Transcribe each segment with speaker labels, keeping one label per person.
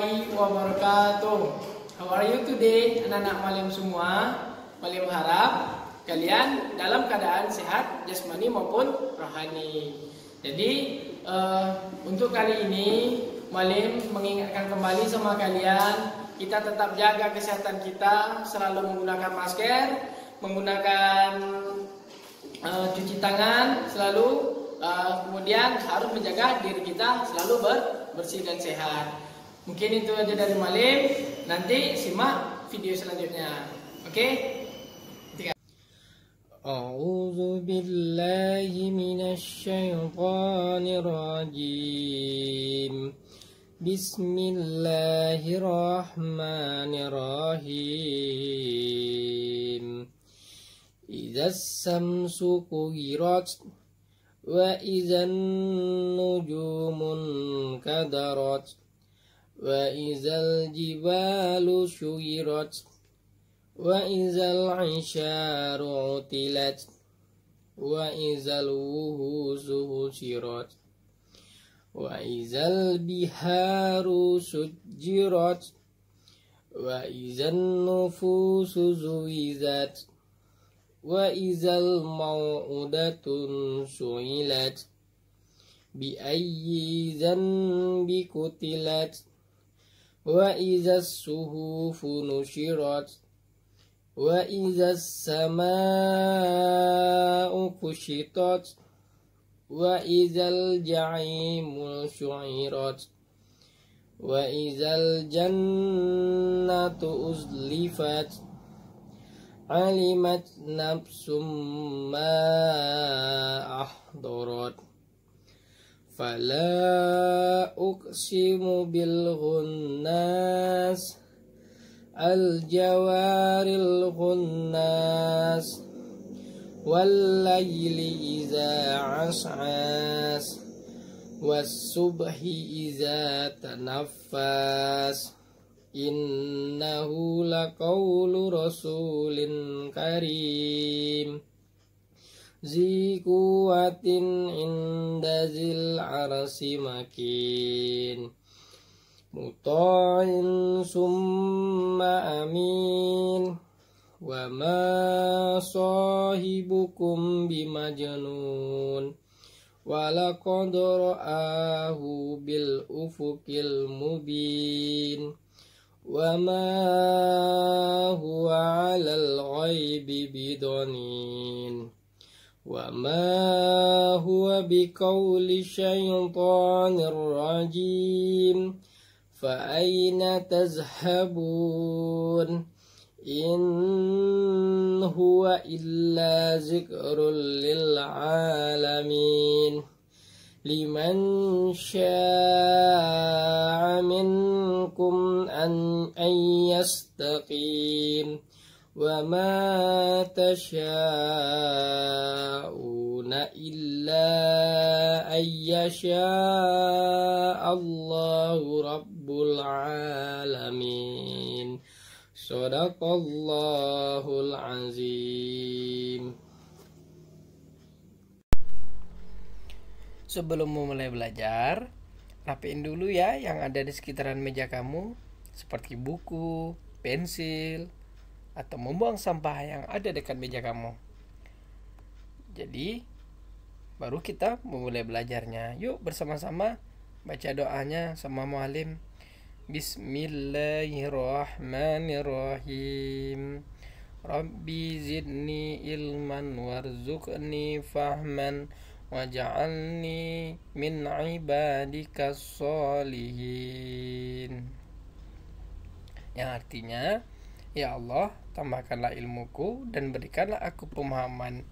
Speaker 1: warahmatullahi wabarakatuh. How are you today, anak-anak malam semua? Malam harap kalian dalam keadaan sehat jasmani maupun rohani. Jadi uh, untuk kali ini malam mengingatkan kembali sama kalian kita tetap jaga kesehatan kita selalu menggunakan masker, menggunakan uh, cuci tangan selalu, uh, kemudian harus menjaga diri kita selalu ber bersih dan sehat. Mungkin itu aja dari Malim. Nanti simak video selanjutnya. Oke? Okay? أعوذ بالله من الشيطان الرجيم بسم الله الرحمن الرحيم إذا وإذا الجبال سيرت وإذا العشار عطلت وإذا الوهوز هشرت وإذا البحار سجرت وإذا النفوس زويزت وإذا الموعودة سئلت بأي ذنب قتلت وإذا الصحف نشرت وإذا السماء كشطت وإذا الجحيم سعرت وإذا الجنة أزلفت علمت نفس ما أحضرت فلا أقسم بالغناس الجوار الغناس والليل إذا عسعس والصبح إذا تنفس إنه لقول رسول كريم ذي قوة عند ذي العرس مكين مطاع ثم أمين وما صاحبكم بمجنون ولقد رآه بالأفق المبين وما هو على الغيب بضنين وما هو بقول الشيطان الرجيم فأين تذهبون إن هو إلا ذكر للعالمين لمن شاء منكم أن, أن يستقيم وما تشاءون إلا أن يشاء الله رب العالمين صدق الله العظيم Sebelum mulai belajar, rapiin dulu ya yang ada di sekitaran meja kamu, seperti buku, pensil, atau membuang sampah yang ada dekat meja kamu. Jadi, baru kita memulai belajarnya. Yuk bersama-sama baca doanya sama mualim. Bismillahirrahmanirrahim. Rabbi zidni ilman warzuqni fahman waj'alni min ibadika solihin. Yang artinya, Ya Allah, tambahkanlah ilmuku dan berikanlah aku pemahaman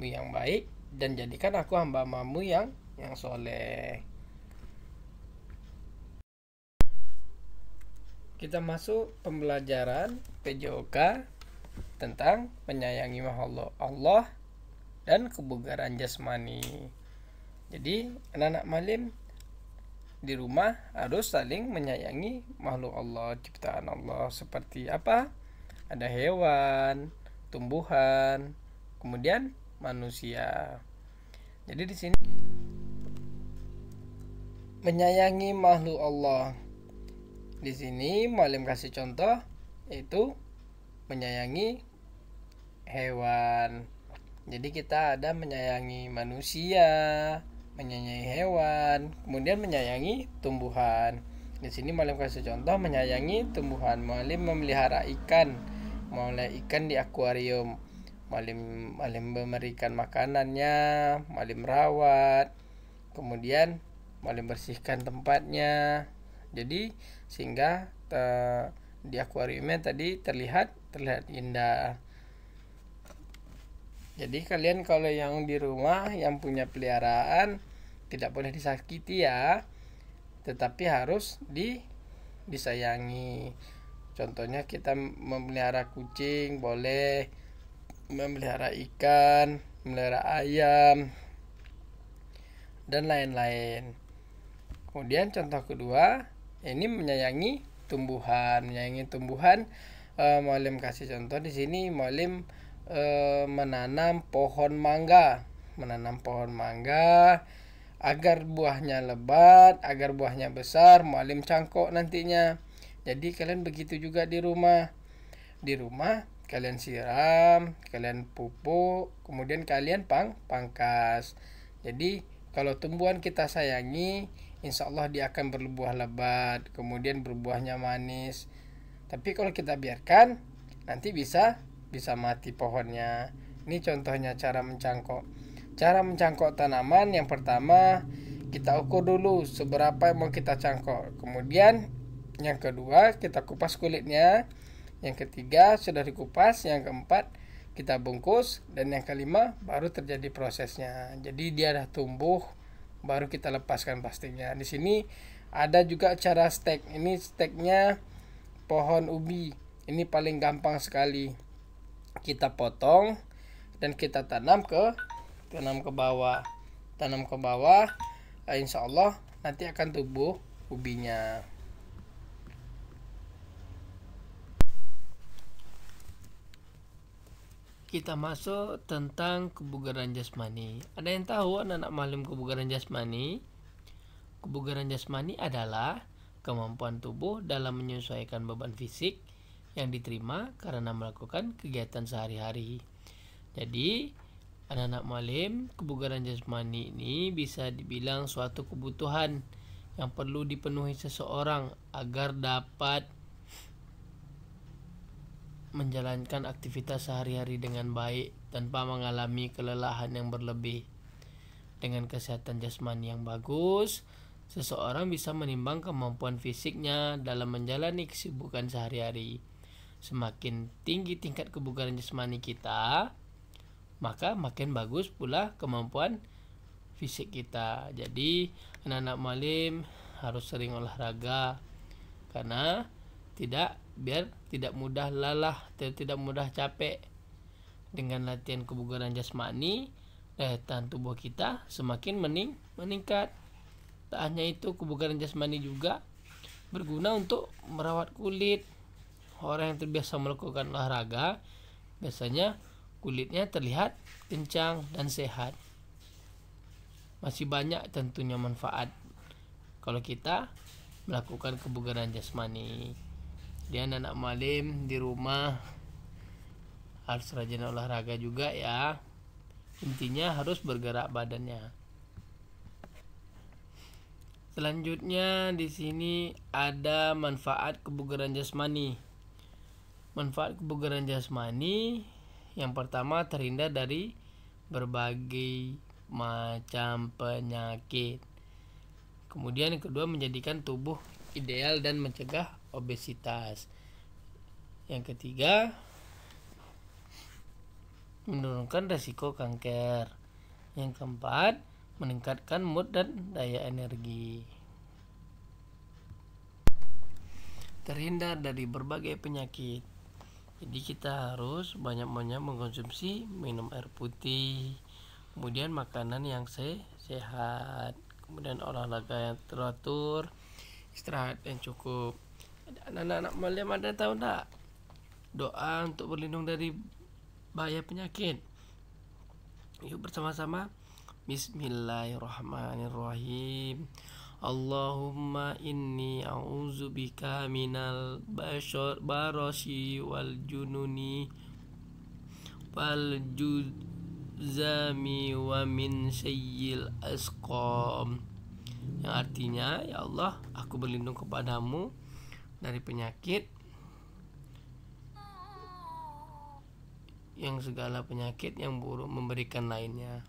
Speaker 1: yang baik dan jadikan aku hamba Mamu yang yang soleh. Kita masuk pembelajaran PJOK tentang menyayangi makhluk Allah dan kebugaran jasmani. Jadi anak-anak malim di rumah harus saling menyayangi makhluk Allah ciptaan Allah seperti apa? ada hewan, tumbuhan, kemudian manusia. Jadi di sini menyayangi makhluk Allah. Di sini mualim kasih contoh yaitu menyayangi hewan. Jadi kita ada menyayangi manusia, menyayangi hewan, kemudian menyayangi tumbuhan. Di sini mualim kasih contoh menyayangi tumbuhan. Mualim memelihara ikan mulai ikan di akuarium malim malim memberikan makanannya malim merawat kemudian malim bersihkan tempatnya jadi sehingga te, eh, di akuariumnya tadi terlihat terlihat indah jadi kalian kalau yang di rumah yang punya peliharaan tidak boleh disakiti ya, tetapi harus di disayangi. Contohnya kita memelihara kucing boleh, memelihara ikan, memelihara ayam, dan lain-lain. Kemudian contoh kedua, ini menyayangi tumbuhan, menyayangi tumbuhan. E, eh, maulim kasih contoh di sini, maulim e, eh, menanam pohon mangga, menanam pohon mangga agar buahnya lebat, agar buahnya besar, maulim cangkok nantinya. Jadi kalian begitu juga di rumah. Di rumah kalian siram, kalian pupuk, kemudian kalian pang pangkas. Jadi kalau tumbuhan kita sayangi, insya Allah dia akan berbuah lebat, kemudian berbuahnya manis. Tapi kalau kita biarkan, nanti bisa bisa mati pohonnya. Ini contohnya cara mencangkok. Cara mencangkok tanaman yang pertama kita ukur dulu seberapa yang mau kita cangkok. Kemudian yang kedua, kita kupas kulitnya. Yang ketiga, sudah dikupas. Yang keempat, kita bungkus. Dan yang kelima, baru terjadi prosesnya. Jadi dia dah tumbuh, baru kita lepaskan plastiknya. Di sini ada juga cara stek. Ini steknya pohon ubi. Ini paling gampang sekali. Kita potong dan kita tanam ke tanam ke bawah. Tanam ke bawah, eh, insya Allah nanti akan tumbuh ubinya. kita masuk tentang kebugaran jasmani. Ada yang tahu anak-anak malam kebugaran jasmani? Kebugaran jasmani adalah kemampuan tubuh dalam menyesuaikan beban fisik yang diterima karena melakukan kegiatan sehari-hari. Jadi, anak-anak malim, kebugaran jasmani ini bisa dibilang suatu kebutuhan yang perlu dipenuhi seseorang agar dapat menjalankan aktivitas sehari-hari dengan baik tanpa mengalami kelelahan yang berlebih. Dengan kesehatan jasmani yang bagus, seseorang bisa menimbang kemampuan fisiknya dalam menjalani kesibukan sehari-hari. Semakin tinggi tingkat kebugaran jasmani kita, maka makin bagus pula kemampuan fisik kita. Jadi, anak-anak malim harus sering olahraga karena tidak biar tidak mudah lelah dan tidak mudah capek dengan latihan kebugaran jasmani daya tahan tubuh kita semakin mening meningkat tak hanya itu kebugaran jasmani juga berguna untuk merawat kulit orang yang terbiasa melakukan olahraga biasanya kulitnya terlihat kencang dan sehat masih banyak tentunya manfaat kalau kita melakukan kebugaran jasmani dia anak malim di rumah harus rajin olahraga juga ya intinya harus bergerak badannya selanjutnya di sini ada manfaat kebugaran jasmani manfaat kebugaran jasmani yang pertama terhindar dari berbagai macam penyakit kemudian yang kedua menjadikan tubuh ideal dan mencegah obesitas. Yang ketiga, menurunkan resiko kanker. Yang keempat, meningkatkan mood dan daya energi. Terhindar dari berbagai penyakit. Jadi kita harus banyak-banyak mengkonsumsi minum air putih, kemudian makanan yang se sehat, kemudian olahraga yang teratur, istirahat yang cukup. Anak-anak Malaysia ada tahu tak? Doa untuk berlindung dari bahaya penyakit. Yuk bersama-sama. Bismillahirrahmanirrahim. Allahumma inni a'udzu bika minal bashar barashi wal jununi wal juzami wa min sayyil asqam yang artinya ya Allah aku berlindung kepadamu dari penyakit yang segala penyakit yang buruk memberikan lainnya.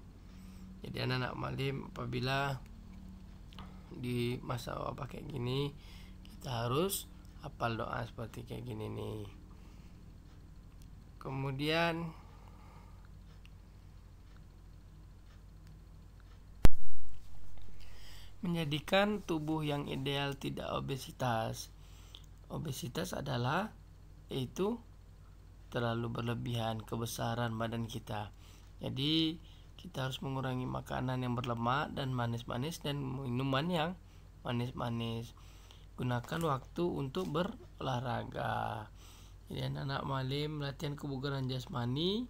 Speaker 1: Jadi anak-anak malim apabila di masa wabah kayak gini kita harus hafal doa seperti kayak gini nih. Kemudian menjadikan tubuh yang ideal tidak obesitas Obesitas adalah itu terlalu berlebihan kebesaran badan kita. Jadi kita harus mengurangi makanan yang berlemak dan manis-manis dan minuman yang manis-manis. Gunakan waktu untuk berolahraga. Jadi anak-anak malam latihan kebugaran jasmani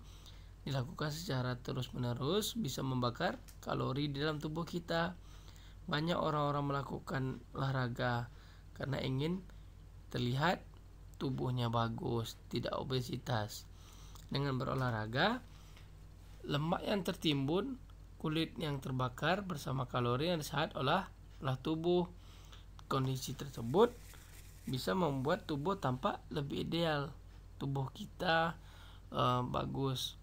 Speaker 1: dilakukan secara terus-menerus bisa membakar kalori di dalam tubuh kita. Banyak orang-orang melakukan olahraga karena ingin terlihat tubuhnya bagus, tidak obesitas. Dengan berolahraga, lemak yang tertimbun, kulit yang terbakar bersama kalori yang sehat olah olah tubuh. Kondisi tersebut bisa membuat tubuh tampak lebih ideal. Tubuh kita uh, bagus.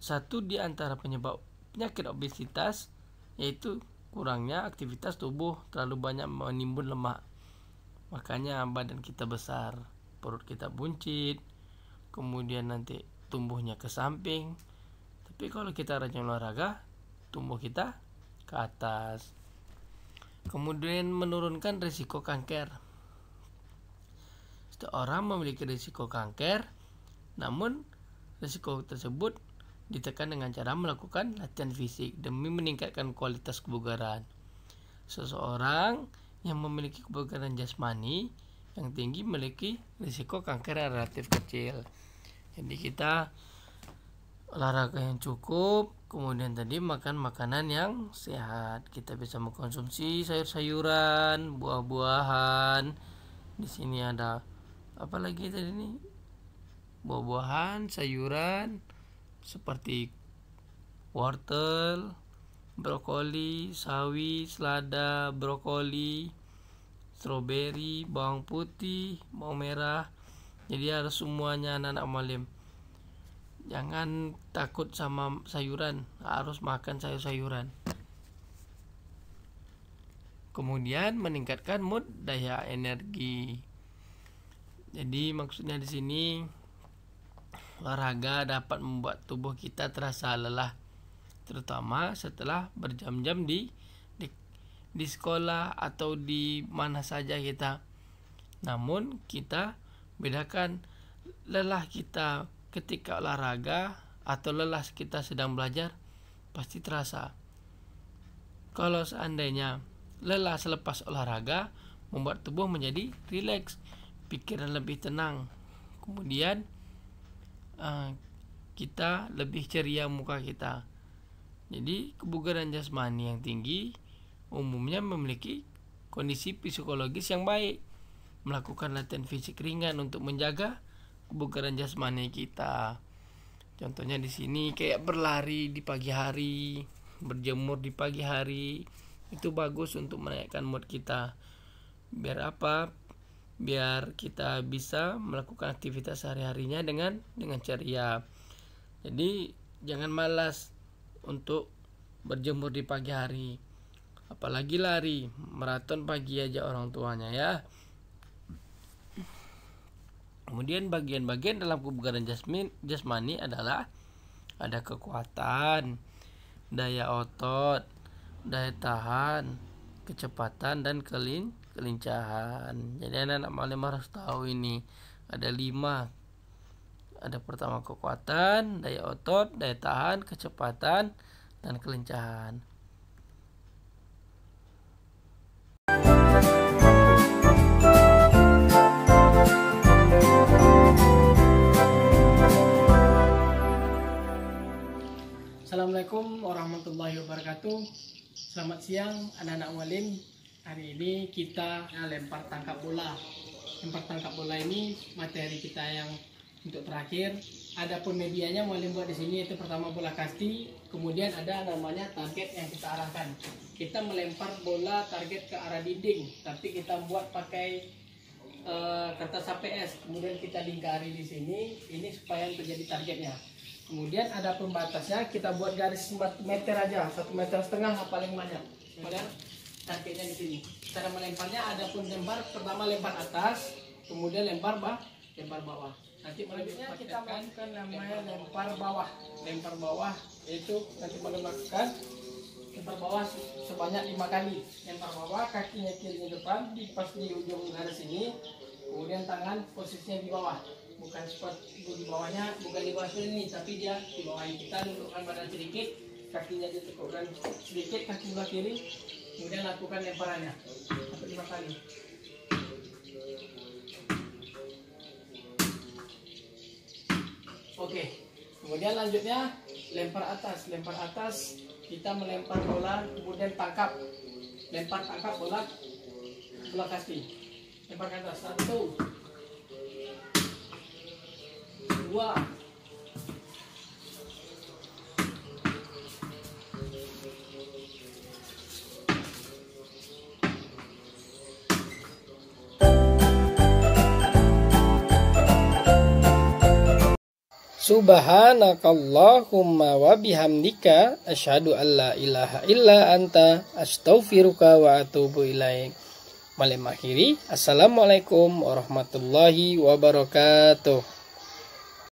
Speaker 1: Satu di antara penyebab penyakit obesitas yaitu kurangnya aktivitas tubuh terlalu banyak menimbun lemak makanya badan kita besar perut kita buncit kemudian nanti tumbuhnya ke samping tapi kalau kita rajin olahraga tumbuh kita ke atas kemudian menurunkan risiko kanker setiap orang memiliki risiko kanker namun risiko tersebut ditekan dengan cara melakukan latihan fisik demi meningkatkan kualitas kebugaran seseorang yang memiliki kebugaran jasmani yang tinggi memiliki risiko kanker yang relatif kecil. Jadi kita olahraga yang cukup, kemudian tadi makan makanan yang sehat. Kita bisa mengkonsumsi sayur-sayuran, buah-buahan. Di sini ada apa lagi tadi ini Buah-buahan, sayuran seperti wortel, brokoli, sawi, selada, brokoli, stroberi, bawang putih, bawang merah. Jadi harus semuanya anak-anak malim. Jangan takut sama sayuran, harus makan sayur-sayuran. Kemudian meningkatkan mood daya energi. Jadi maksudnya di sini olahraga dapat membuat tubuh kita terasa lelah terutama setelah berjam-jam di, di di sekolah atau di mana saja kita. Namun kita bedakan lelah kita ketika olahraga atau lelah kita sedang belajar pasti terasa. Kalau seandainya lelah selepas olahraga membuat tubuh menjadi rileks, pikiran lebih tenang. Kemudian uh, kita lebih ceria muka kita. Jadi kebugaran jasmani yang tinggi umumnya memiliki kondisi psikologis yang baik. Melakukan latihan fisik ringan untuk menjaga kebugaran jasmani kita. Contohnya di sini kayak berlari di pagi hari, berjemur di pagi hari. Itu bagus untuk menaikkan mood kita. Biar apa? Biar kita bisa melakukan aktivitas sehari-harinya dengan dengan ceria. Jadi jangan malas untuk berjemur di pagi hari. Apalagi lari, maraton pagi aja orang tuanya ya. Kemudian bagian-bagian dalam kebugaran jasmin, jasmani adalah ada kekuatan, daya otot, daya tahan, kecepatan dan kelin kelincahan. Jadi anak-anak malam harus tahu ini ada lima ada pertama kekuatan, daya otot, daya tahan, kecepatan, dan kelincahan. Assalamualaikum warahmatullahi wabarakatuh. Selamat siang anak-anak walim. Hari ini kita lempar tangkap bola. Lempar tangkap bola ini materi kita yang untuk terakhir adapun medianya mau buat di sini itu pertama bola kasti kemudian ada namanya target yang kita arahkan kita melempar bola target ke arah dinding tapi kita buat pakai uh, kertas aps, kemudian kita lingkari di sini ini supaya terjadi targetnya kemudian ada pembatasnya kita buat garis 4 meter aja satu meter setengah paling banyak kemudian targetnya di sini cara melemparnya ada pun lempar pertama lempar atas kemudian lempar bah lempar bawah nanti selanjutnya kita masukkan namanya lempar bawah lempar bawah yaitu nanti melemakkan lempar bawah sebanyak lima kali lempar bawah kakinya kiri depan pas di ujung garis ini kemudian tangan posisinya di bawah bukan seperti di bawahnya bukan di bawah ini tapi dia di ini. kita dudukkan badan sedikit kakinya ditekukkan sedikit kaki sebelah kiri kemudian lakukan lemparannya sampai lima kali Oke. Okay. Kemudian lanjutnya lempar atas, lempar atas kita melempar bola kemudian tangkap. Lempar tangkap bola bola kasti. Lempar ke atas. Satu. Dua. Subhanakallahumma wa bihamdika asyhadu an la ilaha illa anta astaghfiruka wa atubu ilaik. Malam akhiri. Assalamualaikum warahmatullahi wabarakatuh.